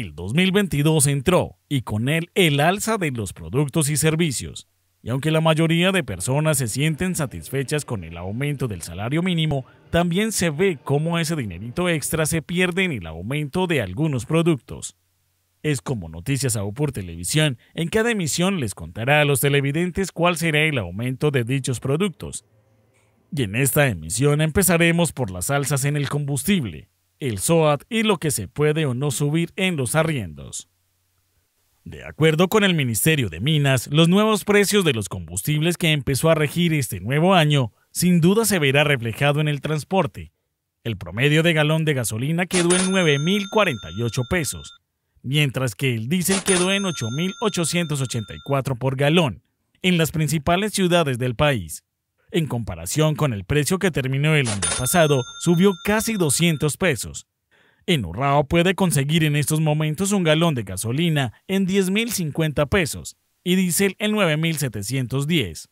El 2022 entró y con él el alza de los productos y servicios. Y aunque la mayoría de personas se sienten satisfechas con el aumento del salario mínimo, también se ve cómo ese dinerito extra se pierde en el aumento de algunos productos. Es como Noticias o por Televisión, en cada emisión les contará a los televidentes cuál será el aumento de dichos productos. Y en esta emisión empezaremos por las alzas en el combustible, el SOAT y lo que se puede o no subir en los arriendos. De acuerdo con el Ministerio de Minas, los nuevos precios de los combustibles que empezó a regir este nuevo año sin duda se verá reflejado en el transporte. El promedio de galón de gasolina quedó en 9.048 pesos, mientras que el diésel quedó en 8.884 por galón en las principales ciudades del país. En comparación con el precio que terminó el año pasado, subió casi 200 pesos. En Urrao puede conseguir en estos momentos un galón de gasolina en 10.050 pesos y diésel en 9.710.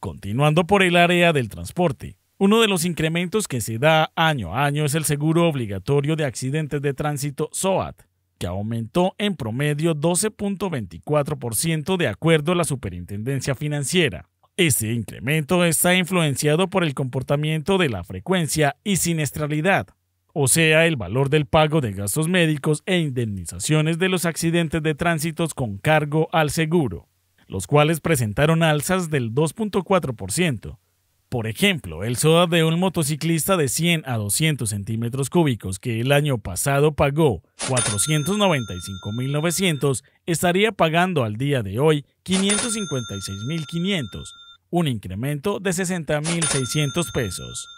Continuando por el área del transporte, uno de los incrementos que se da año a año es el seguro obligatorio de accidentes de tránsito SOAT, que aumentó en promedio 12.24% de acuerdo a la Superintendencia Financiera. Este incremento está influenciado por el comportamiento de la frecuencia y siniestralidad, o sea, el valor del pago de gastos médicos e indemnizaciones de los accidentes de tránsitos con cargo al seguro, los cuales presentaron alzas del 2.4%. Por ejemplo, el SODA de un motociclista de 100 a 200 centímetros cúbicos que el año pasado pagó 495.900 estaría pagando al día de hoy 556.500 un incremento de 60.600 pesos.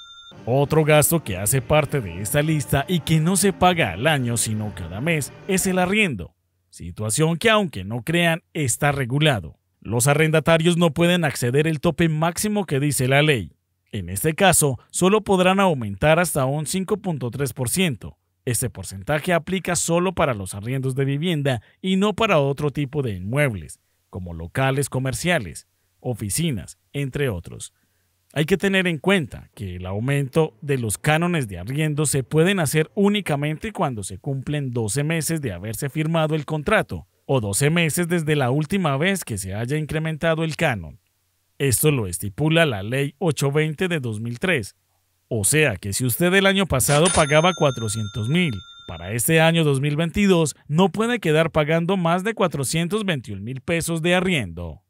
Otro gasto que hace parte de esta lista y que no se paga al año sino cada mes es el arriendo, situación que aunque no crean está regulado. Los arrendatarios no pueden acceder el tope máximo que dice la ley. En este caso, solo podrán aumentar hasta un 5.3%. Este porcentaje aplica solo para los arriendos de vivienda y no para otro tipo de inmuebles, como locales comerciales, oficinas, entre otros. Hay que tener en cuenta que el aumento de los cánones de arriendo se pueden hacer únicamente cuando se cumplen 12 meses de haberse firmado el contrato o 12 meses desde la última vez que se haya incrementado el canon. Esto lo estipula la Ley 820 de 2003. O sea que si usted el año pasado pagaba 400 mil, para este año 2022 no puede quedar pagando más de 421 mil pesos de arriendo.